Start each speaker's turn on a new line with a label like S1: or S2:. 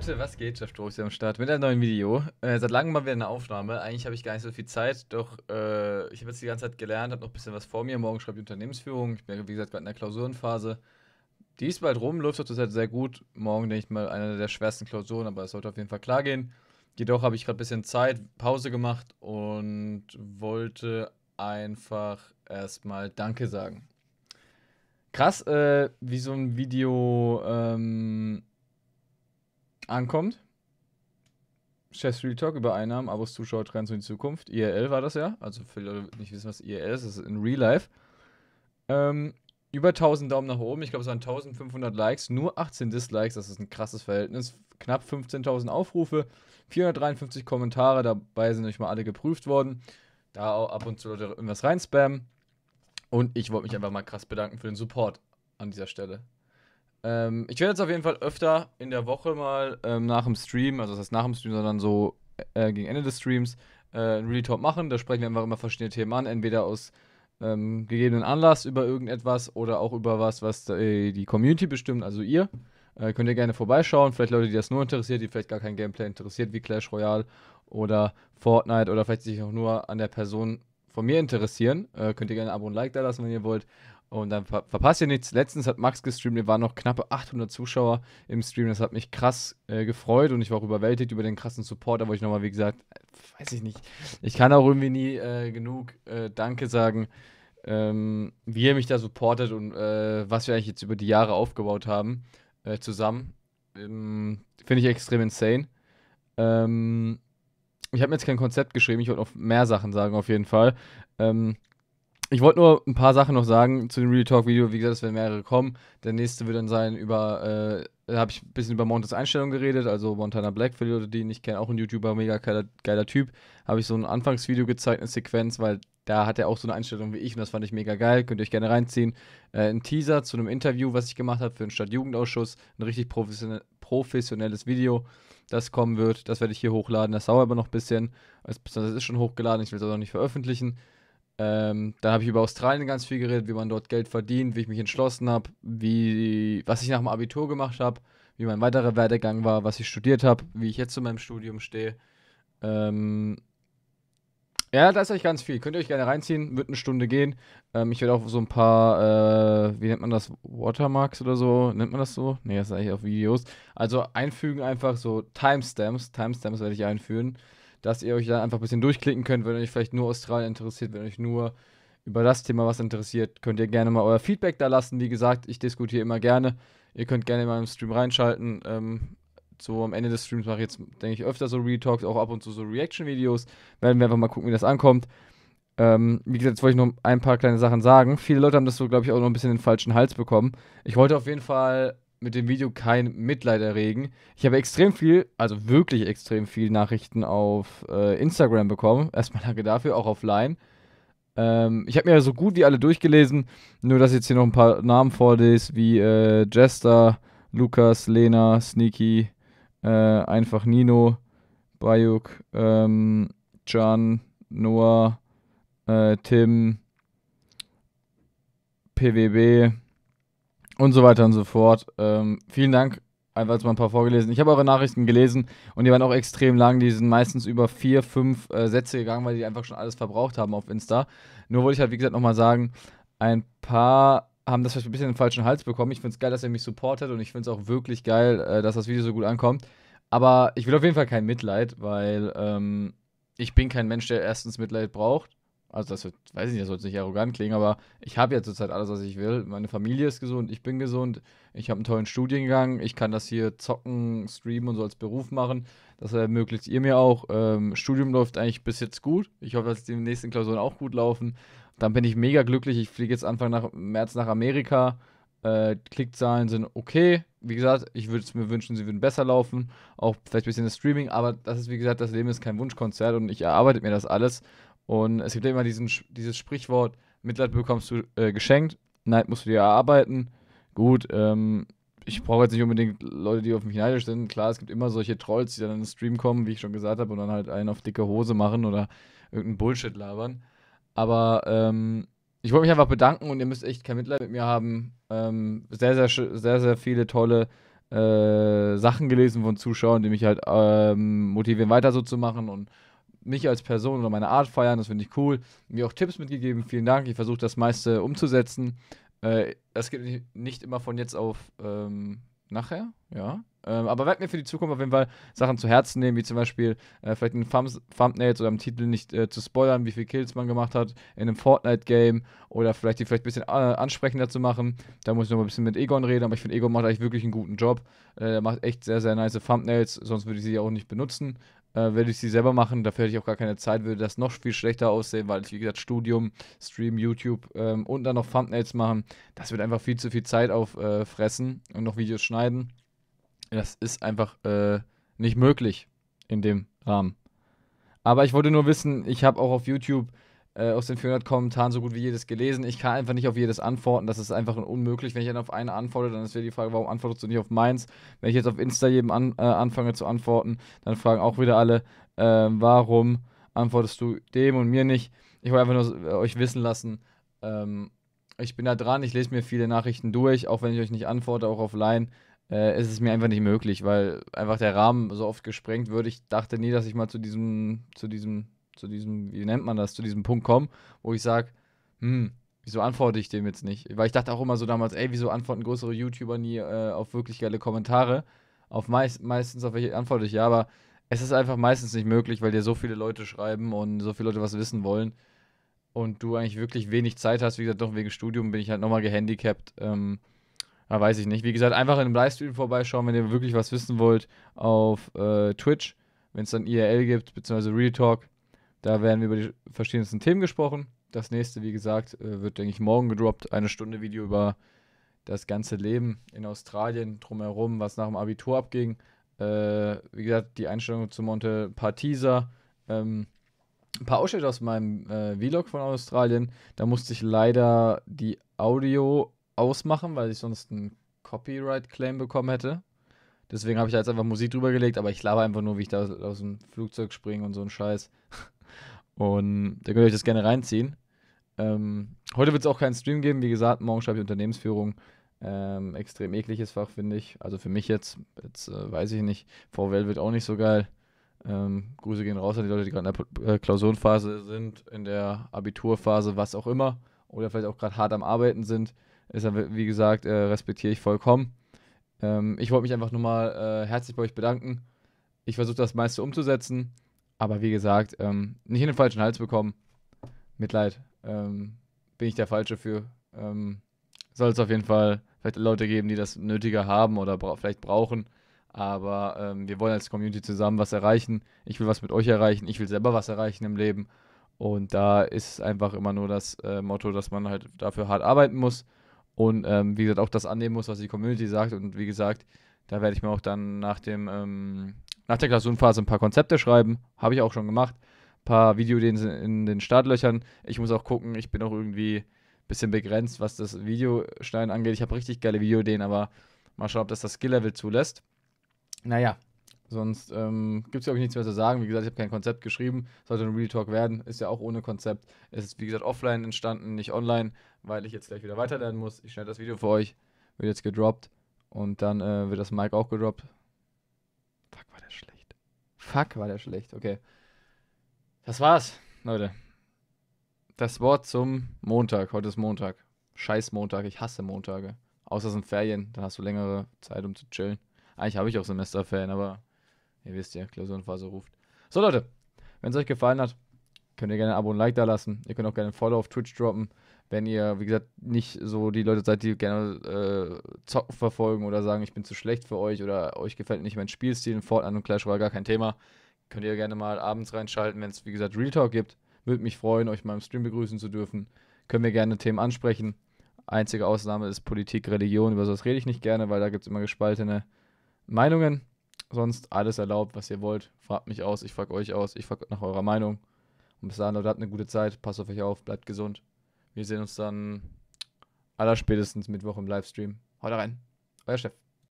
S1: Leute, was geht? Jeff Drogs hier am Start mit einem neuen Video. Äh, seit langem mal wieder eine Aufnahme. Eigentlich habe ich gar nicht so viel Zeit, doch äh, ich habe jetzt die ganze Zeit gelernt, habe noch ein bisschen was vor mir. Morgen schreibe ich Unternehmensführung. Ich bin, wie gesagt, gerade in der Klausurenphase. Die ist bald rum, läuft doch zurzeit sehr gut. Morgen, denke ich mal, eine der schwersten Klausuren, aber es sollte auf jeden Fall klar gehen. Jedoch habe ich gerade ein bisschen Zeit, Pause gemacht und wollte einfach erstmal Danke sagen. Krass, äh, wie so ein Video. Ähm, ankommt. Chefs Real Talk über Einnahmen, Abos, Zuschauer, Trends und die Zukunft. IRL war das ja. Also für Leute, die nicht wissen, was IRL ist, das ist in Real Life. Ähm, über 1000 Daumen nach oben. Ich glaube, es waren 1500 Likes, nur 18 Dislikes. Das ist ein krasses Verhältnis. Knapp 15.000 Aufrufe, 453 Kommentare. Dabei sind nicht mal alle geprüft worden. Da auch ab und zu Leute irgendwas reinspammen. Und ich wollte mich einfach mal krass bedanken für den Support an dieser Stelle. Ähm, ich werde jetzt auf jeden Fall öfter in der Woche mal ähm, nach dem Stream, also das heißt nach dem Stream, sondern so äh, gegen Ende des Streams, äh, einen Really Talk machen. Da sprechen wir einfach immer verschiedene Themen an, entweder aus ähm, gegebenen Anlass über irgendetwas oder auch über was, was äh, die Community bestimmt, also ihr. Äh, könnt ihr gerne vorbeischauen. Vielleicht Leute, die das nur interessiert, die vielleicht gar kein Gameplay interessiert, wie Clash Royale oder Fortnite oder vielleicht sich auch nur an der Person von mir interessieren. Äh, könnt ihr gerne ein Abo und Like da lassen, wenn ihr wollt. Und dann ver verpasst ihr nichts. Letztens hat Max gestreamt, wir waren noch knappe 800 Zuschauer im Stream. Das hat mich krass äh, gefreut und ich war auch überwältigt über den krassen Support. Aber wollte ich nochmal, wie gesagt, äh, weiß ich nicht. Ich kann auch irgendwie nie äh, genug äh, Danke sagen, ähm, wie ihr mich da supportet und äh, was wir eigentlich jetzt über die Jahre aufgebaut haben zusammen. Ähm, Finde ich extrem insane. Ähm, ich habe mir jetzt kein Konzept geschrieben, ich wollte noch mehr Sachen sagen auf jeden Fall. Ähm, ich wollte nur ein paar Sachen noch sagen zu dem Real Talk Video. Wie gesagt, es werden mehrere kommen. Der nächste wird dann sein über, äh, da habe ich ein bisschen über Montes Einstellung geredet, also Montana Black, für die Leute, die ihn nicht kennen, auch ein YouTuber, mega geiler, geiler Typ. Habe ich so ein Anfangsvideo gezeigt, eine Sequenz, weil da hat er auch so eine Einstellung wie ich und das fand ich mega geil. Könnt ihr euch gerne reinziehen. Äh, ein Teaser zu einem Interview, was ich gemacht habe für den Stadtjugendausschuss. Ein richtig professionelles Video das kommen wird. Das werde ich hier hochladen. Das dauert aber noch ein bisschen. Das ist schon hochgeladen, ich will es aber noch nicht veröffentlichen. Ähm, dann habe ich über Australien ganz viel geredet, wie man dort Geld verdient, wie ich mich entschlossen habe, was ich nach dem Abitur gemacht habe, wie mein weiterer Werdegang war, was ich studiert habe, wie ich jetzt zu meinem Studium stehe. Ähm, ja, da ist euch ganz viel. Könnt ihr euch gerne reinziehen, wird eine Stunde gehen. Ähm, ich werde auch so ein paar, äh, wie nennt man das, Watermarks oder so, nennt man das so? Ne, das ist eigentlich auf Videos. Also einfügen einfach so Timestamps, Timestamps werde ich einfügen, dass ihr euch da einfach ein bisschen durchklicken könnt, wenn euch vielleicht nur Australien interessiert, wenn euch nur über das Thema was interessiert, könnt ihr gerne mal euer Feedback da lassen. Wie gesagt, ich diskutiere immer gerne. Ihr könnt gerne mal im Stream reinschalten. Ähm, so am Ende des Streams mache ich jetzt, denke ich, öfter so Retalks, auch ab und zu so Reaction-Videos. Werden wir einfach mal gucken, wie das ankommt. Ähm, wie gesagt, jetzt wollte ich nur ein paar kleine Sachen sagen. Viele Leute haben das so, glaube ich, auch noch ein bisschen den falschen Hals bekommen. Ich wollte auf jeden Fall mit dem Video kein Mitleid erregen. Ich habe extrem viel, also wirklich extrem viel Nachrichten auf äh, Instagram bekommen. Erstmal danke dafür, auch offline. Ähm, ich habe mir so gut wie alle durchgelesen, nur dass ich jetzt hier noch ein paar Namen vorlese, wie äh, Jester, Lukas, Lena, Sneaky, äh, einfach Nino, Bayuk, ähm, Can, Noah, äh, Tim, PWB und so weiter und so fort. Ähm, vielen Dank, einfach mal ein paar vorgelesen. Ich habe eure Nachrichten gelesen und die waren auch extrem lang. Die sind meistens über vier, fünf äh, Sätze gegangen, weil die einfach schon alles verbraucht haben auf Insta. Nur wollte ich halt, wie gesagt, nochmal sagen, ein paar haben das vielleicht ein bisschen den falschen Hals bekommen. Ich finde es geil, dass er mich supportet und ich finde es auch wirklich geil, äh, dass das Video so gut ankommt. Aber ich will auf jeden Fall kein Mitleid, weil ähm, ich bin kein Mensch, der erstens Mitleid braucht. Also das wird, weiß ich nicht, das soll nicht arrogant klingen, aber ich habe ja zurzeit alles, was ich will. Meine Familie ist gesund, ich bin gesund, ich habe einen tollen Studiengang, ich kann das hier zocken, streamen und so als Beruf machen. Das ermöglicht ihr mir auch. Ähm, Studium läuft eigentlich bis jetzt gut. Ich hoffe, dass die nächsten Klausuren auch gut laufen dann bin ich mega glücklich. Ich fliege jetzt Anfang nach, März nach Amerika. Äh, Klickzahlen sind okay. Wie gesagt, ich würde es mir wünschen, sie würden besser laufen. Auch vielleicht ein bisschen das Streaming, aber das ist, wie gesagt, das Leben ist kein Wunschkonzert und ich erarbeite mir das alles. Und es gibt ja immer diesen, dieses Sprichwort: Mitleid bekommst du äh, geschenkt, Neid musst du dir erarbeiten. Gut, ähm, ich brauche jetzt nicht unbedingt Leute, die auf mich neidisch sind. Klar, es gibt immer solche Trolls, die dann in den Stream kommen, wie ich schon gesagt habe, und dann halt einen auf dicke Hose machen oder irgendeinen Bullshit labern. Aber ähm, ich wollte mich einfach bedanken und ihr müsst echt kein Mitleid mit mir haben. Ähm, sehr, sehr, sehr, sehr viele tolle äh, Sachen gelesen von Zuschauern, die mich halt ähm, motivieren, weiter so zu machen und mich als Person oder meine Art feiern. Das finde ich cool. Mir auch Tipps mitgegeben. Vielen Dank. Ich versuche das meiste umzusetzen. Äh, es äh, geht nicht immer von jetzt auf ähm, nachher, ja. Ähm, aber werde mir für die Zukunft auf jeden Fall Sachen zu Herzen nehmen, wie zum Beispiel äh, vielleicht in Thumbs Thumbnails oder im Titel nicht äh, zu spoilern, wie viele Kills man gemacht hat in einem Fortnite-Game oder vielleicht die vielleicht ein bisschen äh, ansprechender zu machen. Da muss ich noch mal ein bisschen mit Egon reden, aber ich finde, Egon macht eigentlich wirklich einen guten Job. Äh, er macht echt sehr, sehr nice Thumbnails, sonst würde ich sie auch nicht benutzen. Äh, werde ich sie selber machen, dafür hätte ich auch gar keine Zeit, würde das noch viel schlechter aussehen, weil ich, wie gesagt, Studium, Stream, YouTube ähm, und dann noch Thumbnails machen, das wird einfach viel zu viel Zeit auffressen äh, und noch Videos schneiden. Das ist einfach äh, nicht möglich in dem Rahmen. Aber ich wollte nur wissen, ich habe auch auf YouTube äh, aus den 400 Kommentaren so gut wie jedes gelesen. Ich kann einfach nicht auf jedes antworten. Das ist einfach unmöglich. Wenn ich dann auf eine antworte, dann ist wieder die Frage, warum antwortest du nicht auf meins? Wenn ich jetzt auf Insta jedem an, äh, anfange zu antworten, dann fragen auch wieder alle, äh, warum antwortest du dem und mir nicht? Ich wollte einfach nur äh, euch wissen lassen, ähm, ich bin da dran, ich lese mir viele Nachrichten durch, auch wenn ich euch nicht antworte, auch offline. Äh, ist es mir einfach nicht möglich, weil einfach der Rahmen so oft gesprengt wird. Ich dachte nie, dass ich mal zu diesem, zu diesem zu diesem, wie nennt man das, zu diesem Punkt kommen, wo ich sage, hm, wieso antworte ich dem jetzt nicht? Weil ich dachte auch immer so damals, ey, wieso antworten größere YouTuber nie äh, auf wirklich geile Kommentare? Auf meist, meistens auf welche antworte ich ja, aber es ist einfach meistens nicht möglich, weil dir so viele Leute schreiben und so viele Leute was wissen wollen und du eigentlich wirklich wenig Zeit hast. Wie gesagt, doch wegen Studium bin ich halt nochmal gehandicapt. Ähm, da weiß ich nicht. Wie gesagt, einfach in einem Livestream vorbeischauen, wenn ihr wirklich was wissen wollt auf äh, Twitch, wenn es dann IRL gibt, beziehungsweise Real Talk. Da werden wir über die verschiedensten Themen gesprochen. Das nächste, wie gesagt, äh, wird, denke ich, morgen gedroppt. Eine Stunde Video über das ganze Leben in Australien drumherum, was nach dem Abitur abging. Äh, wie gesagt, die Einstellung zu Monte, ein paar Teaser, ähm, ein paar Ausschnitte aus meinem äh, Vlog von Australien. Da musste ich leider die Audio ausmachen, weil ich sonst einen Copyright-Claim bekommen hätte. Deswegen habe ich da jetzt einfach Musik drüber gelegt, aber ich laber einfach nur, wie ich da aus, aus dem Flugzeug springe und so ein Scheiß. Und da könnt ihr euch das gerne reinziehen. Ähm, heute wird es auch keinen Stream geben. Wie gesagt, morgen schreibe ich Unternehmensführung. Ähm, extrem ekliges Fach, finde ich. Also für mich jetzt. Jetzt äh, weiß ich nicht. VWL wird auch nicht so geil. Ähm, Grüße gehen raus an die Leute, die gerade in der äh, Klausurenphase sind, in der Abiturphase, was auch immer. Oder vielleicht auch gerade hart am Arbeiten sind. Ist dann, wie gesagt, äh, respektiere ich vollkommen. Ähm, ich wollte mich einfach nochmal äh, herzlich bei euch bedanken. Ich versuche das meiste umzusetzen. Aber wie gesagt, ähm, nicht in den falschen Hals bekommen. Mitleid. Ähm, bin ich der Falsche für. Ähm, Soll es auf jeden Fall vielleicht Leute geben, die das nötiger haben oder bra vielleicht brauchen. Aber ähm, wir wollen als Community zusammen was erreichen. Ich will was mit euch erreichen. Ich will selber was erreichen im Leben. Und da ist einfach immer nur das äh, Motto, dass man halt dafür hart arbeiten muss. Und ähm, wie gesagt, auch das annehmen muss, was die Community sagt. Und wie gesagt, da werde ich mir auch dann nach dem ähm, nach der Klausurenphase ein paar Konzepte schreiben, habe ich auch schon gemacht, ein paar Videoideen in den Startlöchern. Ich muss auch gucken, ich bin auch irgendwie ein bisschen begrenzt, was das Videoschneiden angeht. Ich habe richtig geile Videoideen, aber mal schauen, ob das das Skill-Level zulässt. Naja, sonst ähm, gibt es, glaube ich, nichts mehr zu sagen. Wie gesagt, ich habe kein Konzept geschrieben, sollte ein Real Talk werden, ist ja auch ohne Konzept. Es ist, wie gesagt, offline entstanden, nicht online, weil ich jetzt gleich wieder weiterlernen muss. Ich schneide das Video für euch, wird jetzt gedroppt und dann äh, wird das Mic auch gedroppt. Fuck, war der schlecht. Fuck, war der schlecht. Okay. Das war's, Leute. Das Wort zum Montag. Heute ist Montag. Scheiß Montag. Ich hasse Montage. Außer es sind Ferien. Dann hast du längere Zeit, um zu chillen. Eigentlich habe ich auch Semesterferien, aber ihr wisst ja, Klausurenphase ruft. So, Leute. Wenn es euch gefallen hat, könnt ihr gerne ein Abo und ein Like da lassen. Ihr könnt auch gerne ein Follow auf Twitch droppen, wenn ihr, wie gesagt, nicht so die Leute seid, die gerne äh, Zocken verfolgen oder sagen, ich bin zu schlecht für euch oder euch gefällt nicht mein Spielstil. Fortnite und Clash Royale gar kein Thema. Könnt ihr gerne mal abends reinschalten, wenn es, wie gesagt, Real Talk gibt. Würde mich freuen, euch mal im Stream begrüßen zu dürfen. Können wir gerne Themen ansprechen. Einzige Ausnahme ist Politik, Religion, über sowas rede ich nicht gerne, weil da gibt es immer gespaltene Meinungen. Sonst alles erlaubt, was ihr wollt. Fragt mich aus, ich frage euch aus, ich frage nach eurer Meinung. Und bis dahin, Leute, habt eine gute Zeit. Passt auf euch auf, bleibt gesund. Wir sehen uns dann allerspätestens Mittwoch im Livestream. Haut rein. Euer Chef.